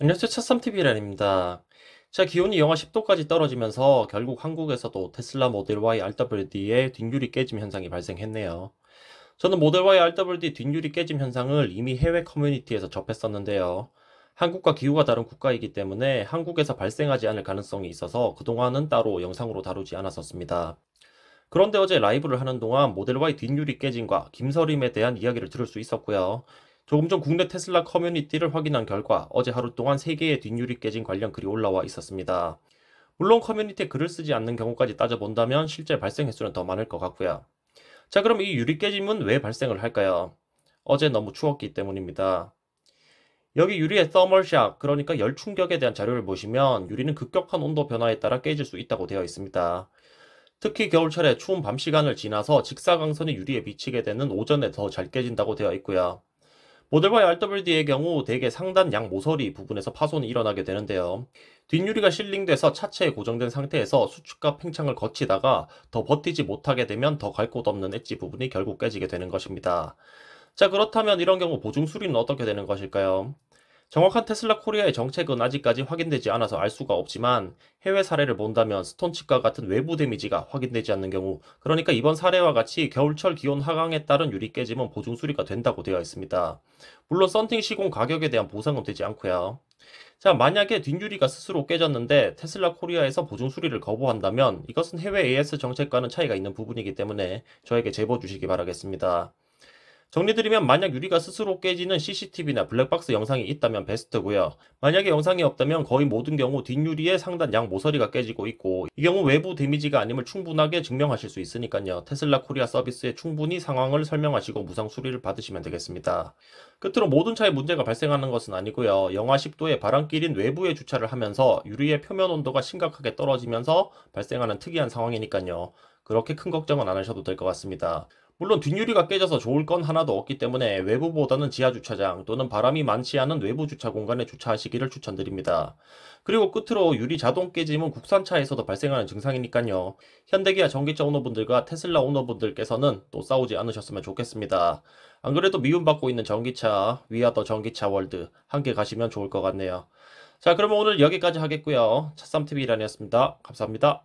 안녕하세요. 차쌈TV란입니다. 자, 기온이 영하 10도까지 떨어지면서 결국 한국에서도 테슬라 모델 Y RWD의 뒷유리 깨짐 현상이 발생했네요. 저는 모델 Y RWD 뒷유리 깨짐 현상을 이미 해외 커뮤니티에서 접했었는데요. 한국과 기후가 다른 국가이기 때문에 한국에서 발생하지 않을 가능성이 있어서 그동안은 따로 영상으로 다루지 않았었습니다. 그런데 어제 라이브를 하는 동안 모델 Y 뒷유리 깨짐과 김서림에 대한 이야기를 들을 수 있었고요. 조금 전 국내 테슬라 커뮤니티를 확인한 결과 어제 하루 동안 3개의 뒷유리 깨진 관련 글이 올라와 있었습니다. 물론 커뮤니티에 글을 쓰지 않는 경우까지 따져본다면 실제 발생 횟수는 더 많을 것 같고요. 자 그럼 이 유리 깨짐은 왜 발생을 할까요? 어제 너무 추웠기 때문입니다. 여기 유리의 서멀샥 그러니까 열 충격에 대한 자료를 보시면 유리는 급격한 온도 변화에 따라 깨질 수 있다고 되어 있습니다. 특히 겨울철에 추운 밤 시간을 지나서 직사광선이 유리에 비치게 되는 오전에 더 잘 깨진다고 되어 있고요. 모델Y RWD의 경우 대개 상단 양 모서리 부분에서 파손이 일어나게 되는데요. 뒷유리가 실링돼서 차체에 고정된 상태에서 수축과 팽창을 거치다가 더 버티지 못하게 되면 더 갈 곳 없는 엣지 부분이 결국 깨지게 되는 것입니다. 자 그렇다면 이런 경우 보증 수리는 어떻게 되는 것일까요? 정확한 테슬라 코리아의 정책은 아직까지 확인되지 않아서 알 수가 없지만 해외 사례를 본다면 스톤칩과 같은 외부 데미지가 확인되지 않는 경우 그러니까 이번 사례와 같이 겨울철 기온 하강에 따른 유리 깨짐은 보증 수리가 된다고 되어 있습니다. 물론 썬팅 시공 가격에 대한 보상은 되지 않고요. 자, 만약에 뒷유리가 스스로 깨졌는데 테슬라 코리아에서 보증 수리를 거부한다면 이것은 해외 AS 정책과는 차이가 있는 부분이기 때문에 저에게 제보 주시기 바라겠습니다. 정리드리면 만약 유리가 스스로 깨지는 CCTV나 블랙박스 영상이 있다면 베스트고요. 만약에 영상이 없다면 거의 모든 경우 뒷유리의 상단 양 모서리가 깨지고 있고 이 경우 외부 데미지가 아님을 충분하게 증명하실 수 있으니까요. 테슬라 코리아 서비스에 충분히 상황을 설명하시고 무상 수리를 받으시면 되겠습니다. 끝으로 모든 차에 문제가 발생하는 것은 아니고요. 영하 10도의 바람길인 외부에 주차를 하면서 유리의 표면 온도가 심각하게 떨어지면서 발생하는 특이한 상황이니까요. 그렇게 큰 걱정은 안 하셔도 될 것 같습니다. 물론 뒷유리가 깨져서 좋을 건 하나도 없기 때문에 외부보다는 지하주차장 또는 바람이 많지 않은 외부 주차 공간에 주차하시기를 추천드립니다. 그리고 끝으로 유리 자동 깨짐은 국산차에서도 발생하는 증상이니까요. 현대기아 전기차 오너분들과 테슬라 오너분들께서는 또 싸우지 않으셨으면 좋겠습니다. 안 그래도 미움받고 있는 전기차, 위아더 전기차 월드 함께 가시면 좋을 것 같네요. 자 그러면 오늘 여기까지 하겠고요. 차쌈TV 이란이었습니다. 감사합니다.